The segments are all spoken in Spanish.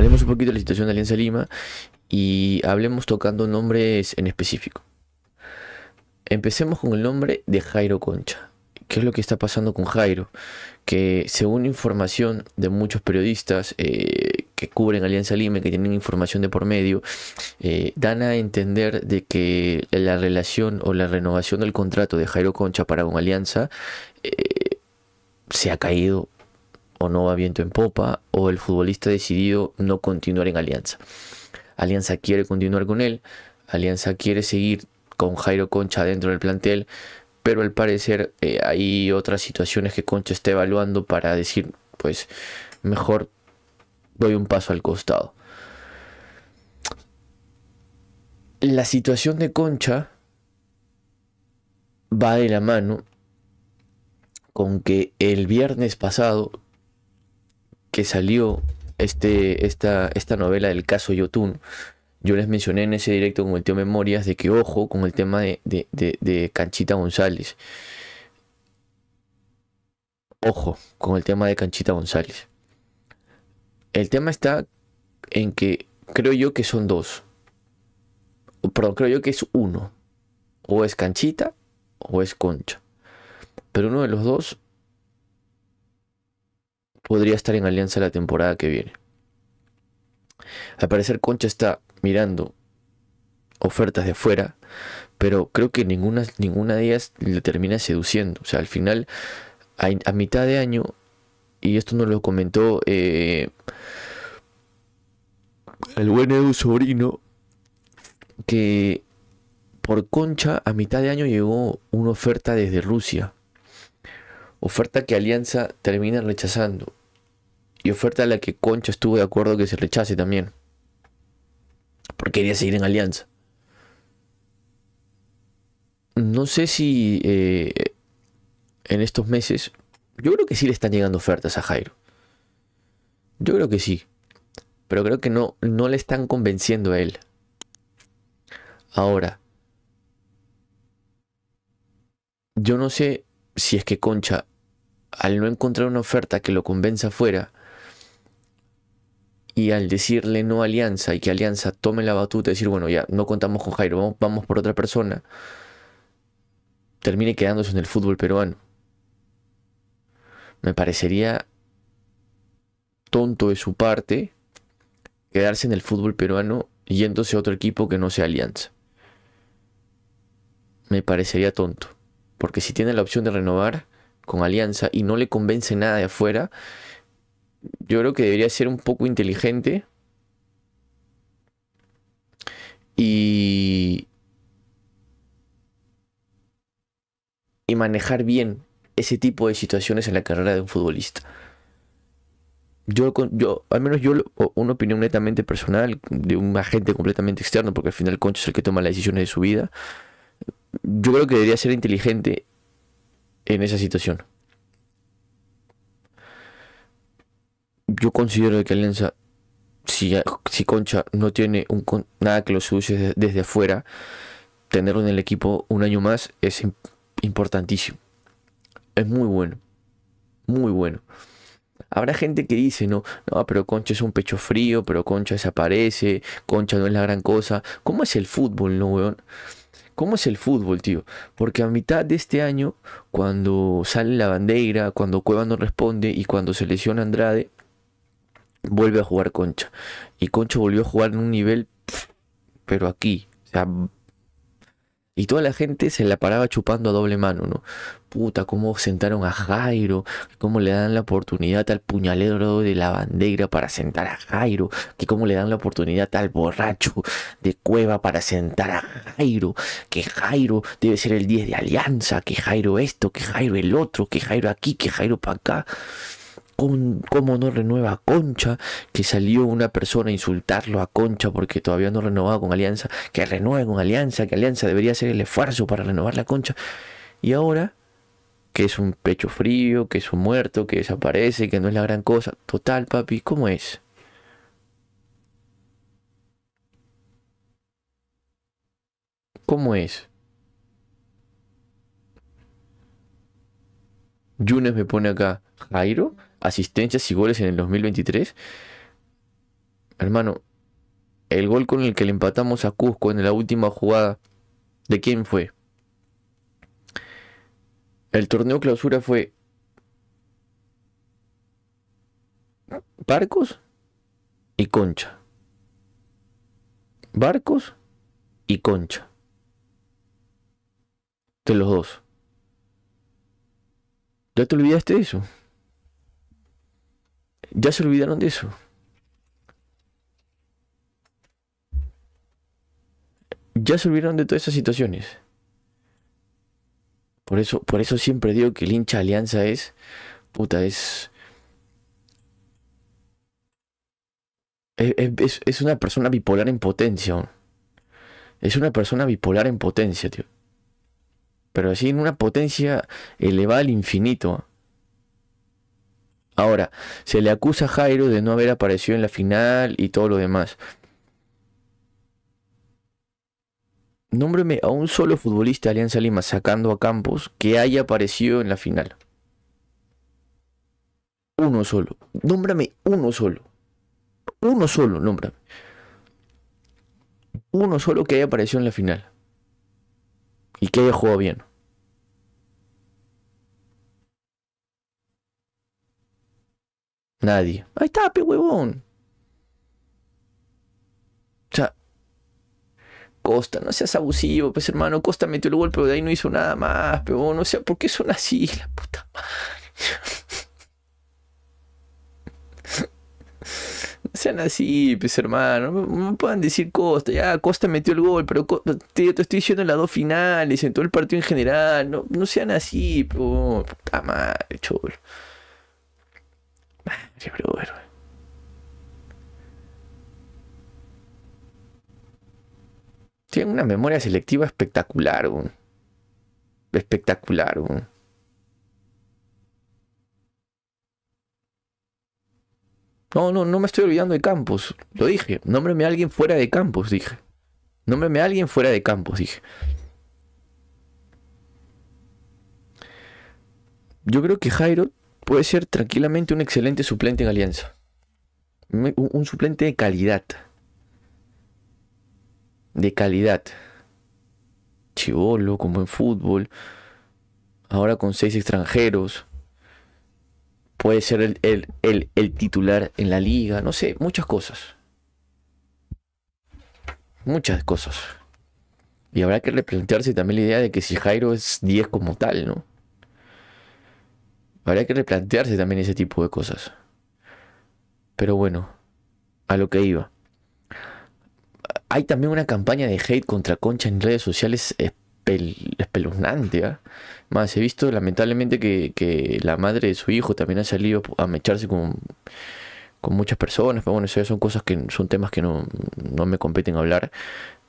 Hablemos un poquito de la situación de Alianza Lima y hablemos tocando nombres en específico. Empecemos con el nombre de Jairo Concha. ¿Qué es lo que está pasando con Jairo? Que según información de muchos periodistas eh, que cubren Alianza Lima y que tienen información de por medio, eh, dan a entender de que la relación o la renovación del contrato de Jairo Concha para con Alianza eh, se ha caído o no va viento en popa o el futbolista ha decidido no continuar en Alianza. Alianza quiere continuar con él, Alianza quiere seguir con Jairo Concha dentro del plantel, pero al parecer eh, hay otras situaciones que Concha está evaluando para decir, pues mejor doy un paso al costado. La situación de Concha va de la mano con que el viernes pasado que salió este, esta, esta novela del caso Yotun, yo les mencioné en ese directo con el tío Memorias de que ojo con el tema de, de Canchita González. Ojo con el tema de Canchita González. El tema está en que creo yo que son dos. Perdón, creo yo que es uno. O es Canchita o es Concha. Pero uno de los dos podría estar en Alianza la temporada que viene. Al parecer Concha está mirando ofertas de afuera, pero creo que ninguna, ninguna de ellas le termina seduciendo. O sea, al final, a, mitad de año, y esto nos lo comentó eh, el buen Edu Sobrino, que por Concha a mitad de año llegó una oferta desde Rusia. Oferta que Alianza termina rechazando y oferta a la que Concha estuvo de acuerdo que se rechace también. Porque quería seguir en alianza. No sé si eh, en estos meses. Yo creo que sí le están llegando ofertas a Jairo. Yo creo que sí. Pero creo que no, no le están convenciendo a él. Ahora. Yo no sé si es que Concha, al no encontrar una oferta que lo convenza fuera y al decirle no Alianza y que Alianza tome la batuta, decir, bueno, ya no contamos con Jairo, vamos, vamos por otra persona, termine quedándose en el fútbol peruano. Me parecería tonto de su parte quedarse en el fútbol peruano yéndose a otro equipo que no sea Alianza. Me parecería tonto, porque si tiene la opción de renovar con Alianza y no le convence nada de afuera, yo creo que debería ser un poco inteligente. Y, manejar bien ese tipo de situaciones en la carrera de un futbolista. Yo, yo al menos yo, una opinión netamente personal de un agente completamente externo, porque al final Concho es el que toma las decisiones de su vida, yo creo que debería ser inteligente en esa situación. yo considero que Alianza, si, si Concha no tiene nada que lo suyo desde, afuera, tenerlo en el equipo un año más es importantísimo. Es muy bueno. Muy bueno. Habrá gente que dice, no, no, pero Concha es un pecho frío, pero Concha desaparece, Concha no es la gran cosa. ¿Cómo es el fútbol, no, weón? ¿Cómo es el fútbol, tío? Porque a mitad de este año, cuando sale la bandera, cuando Cueva no responde y cuando se lesiona Andrade, vuelve a jugar Concha. Y Concha volvió a jugar en un nivel, pero aquí, o sea, y toda la gente se la paraba chupando a doble mano, ¿no? Puta, cómo sentaron a Jairo, cómo le dan la oportunidad al puñalero de la bandera para sentar a Jairo, que cómo le dan la oportunidad al borracho de cueva para sentar a Jairo, que Jairo debe ser el 10 de alianza, que Jairo esto, que Jairo el otro, que Jairo aquí, que Jairo para acá cómo no renueva a Concha, que salió una persona a insultarlo a Concha porque todavía no renovaba con Alianza, que renueve con Alianza, que Alianza debería hacer el esfuerzo para renovar la Concha. Y ahora, que es un pecho frío, que es un muerto, que desaparece, que no es la gran cosa. Total, papi, ¿cómo es? ¿Cómo es? Yunes me pone acá, Jairo, asistencias y goles en el 2023. Hermano, el gol con el que le empatamos a Cusco en la última jugada, ¿de quién fue? El torneo clausura fue... Barcos y Concha. Barcos y Concha. De los dos. ¿Ya te olvidaste de eso? ¿Ya se olvidaron de eso? Ya se olvidaron de todas esas situaciones. Por eso, por eso siempre digo que el hincha alianza es. Puta, es. Es, es una persona bipolar en potencia. Es una persona bipolar en potencia, tío pero así en una potencia elevada al infinito. Ahora, se le acusa a Jairo de no haber aparecido en la final y todo lo demás. Nómbreme a un solo futbolista de Alianza Lima sacando a Campos que haya aparecido en la final. Uno solo. Nómbrame uno solo. Uno solo, nómbrame. Uno solo que haya aparecido en la final y que haya jugado bien. Nadie. Ahí está, pe huevón. O sea, Costa, no seas abusivo, pues hermano. Costa metió el gol, pero de ahí no hizo nada más, pero no sea, ¿por qué son así? La puta madre. sean así, pues hermano. No puedan decir Costa. Ya, Costa metió el gol, pero te, estoy diciendo en las dos finales, en todo el partido en general. No, no sean así, pues Puta madre, cholo. Madre, bro. Tienen una memoria selectiva espectacular, Espectacular, No, no, no me estoy olvidando de Campos. Lo dije. Nómbreme a alguien fuera de Campos, dije. Nómbreme a alguien fuera de Campos, dije. Yo creo que Jairo puede ser tranquilamente un excelente suplente en Alianza. Un, suplente de calidad. De calidad. Chivolo, como en fútbol. Ahora con seis extranjeros puede ser el, el, titular en la liga, no sé, muchas cosas. Muchas cosas. Y habrá que replantearse también la idea de que si Jairo es 10 como tal, ¿no? Habrá que replantearse también ese tipo de cosas. Pero bueno, a lo que iba. Hay también una campaña de hate contra Concha en redes sociales eh, es espeluznante. ¿ah? Más he visto lamentablemente que, la madre de su hijo también ha salido a mecharse con, muchas personas. Pero bueno, eso son cosas que son temas que no, me competen hablar,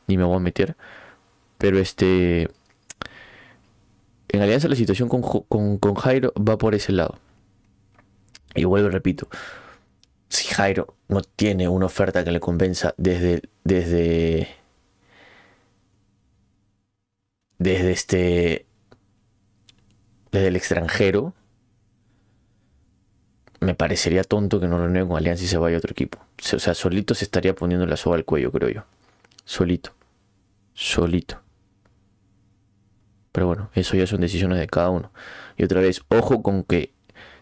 ni me voy a meter. Pero este. En Alianza la situación con, Jairo va por ese lado. Y vuelvo y repito. Si Jairo no tiene una oferta que le convenza desde, desde desde este desde el extranjero me parecería tonto que no lo niegue con Alianza y se vaya a otro equipo. O sea, solito se estaría poniendo la soga al cuello, creo yo. Solito. Solito. Pero bueno, eso ya son decisiones de cada uno. Y otra vez, ojo con que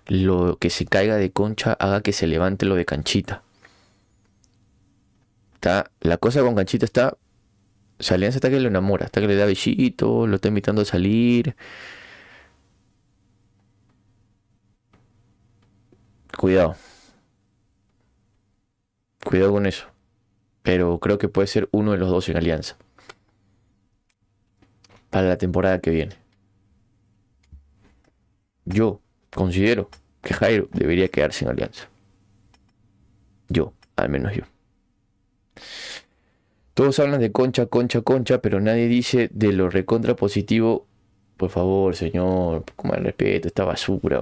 lo que se caiga de concha haga que se levante lo de canchita. Está, la cosa con canchita está sea, Alianza está que lo enamora, está que le da bichito, lo está invitando a salir. Cuidado. Cuidado con eso. Pero creo que puede ser uno de los dos en Alianza. Para la temporada que viene. Yo considero que Jairo debería quedarse en Alianza. Yo, al menos yo. Todos hablan de concha, concha, concha, pero nadie dice de lo recontra positivo. Por favor, señor, como el respeto, esta basura.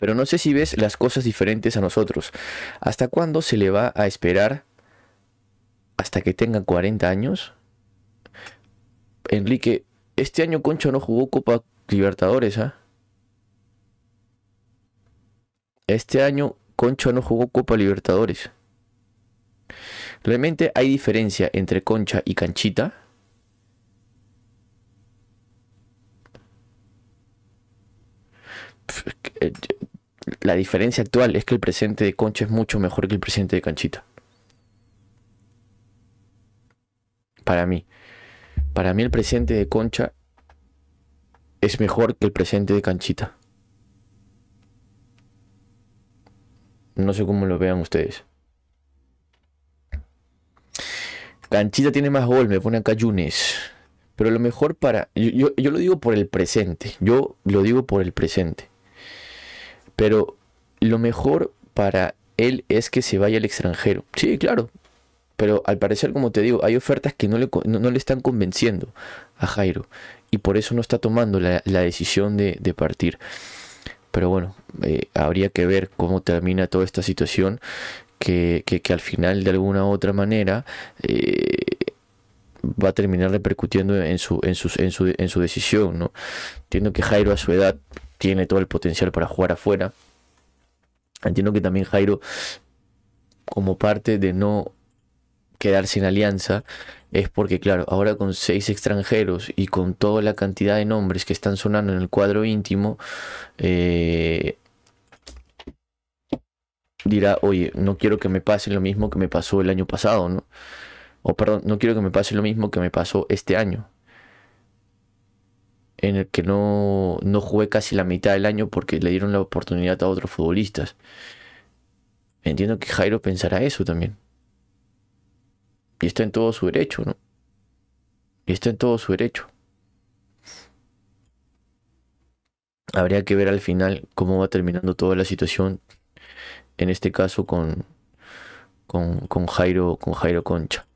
Pero no sé si ves las cosas diferentes a nosotros. ¿Hasta cuándo se le va a esperar hasta que tenga 40 años? Enrique, este año Concha no jugó Copa Libertadores, ¿ah? Este año Concha no jugó Copa Libertadores. ¿Realmente hay diferencia entre concha y canchita? Eh, la diferencia actual es que el presente de concha es mucho mejor que el presente de canchita. Para mí. Para mí el presente de concha es mejor que el presente de canchita. No sé cómo lo vean ustedes. Canchita tiene más gol, me pone acá Yunes. Pero lo mejor para. Yo, lo digo por el presente. Yo lo digo por el presente. Pero lo mejor para él es que se vaya al extranjero. Sí, claro. Pero al parecer, como te digo, hay ofertas que no le, le están convenciendo a Jairo. Y por eso no está tomando la, decisión de, partir. Pero bueno, eh, habría que ver cómo termina toda esta situación que, al final de alguna u otra manera eh, va a terminar repercutiendo en su, en, en, su, en su decisión. ¿no? Entiendo que Jairo a su edad tiene todo el potencial para jugar afuera. Entiendo que también Jairo, como parte de no quedarse en alianza, es porque, claro, ahora con seis extranjeros y con toda la cantidad de nombres que están sonando en el cuadro íntimo, eh, dirá, oye, no quiero que me pase lo mismo que me pasó el año pasado, ¿no? O perdón, no quiero que me pase lo mismo que me pasó este año. En el que no, no jugué casi la mitad del año porque le dieron la oportunidad a otros futbolistas. Entiendo que Jairo pensará eso también. Y está en todo su derecho, ¿no? Y está en todo su derecho. Habría que ver al final cómo va terminando toda la situación en este caso con, con, con Jairo, con Jairo Concha.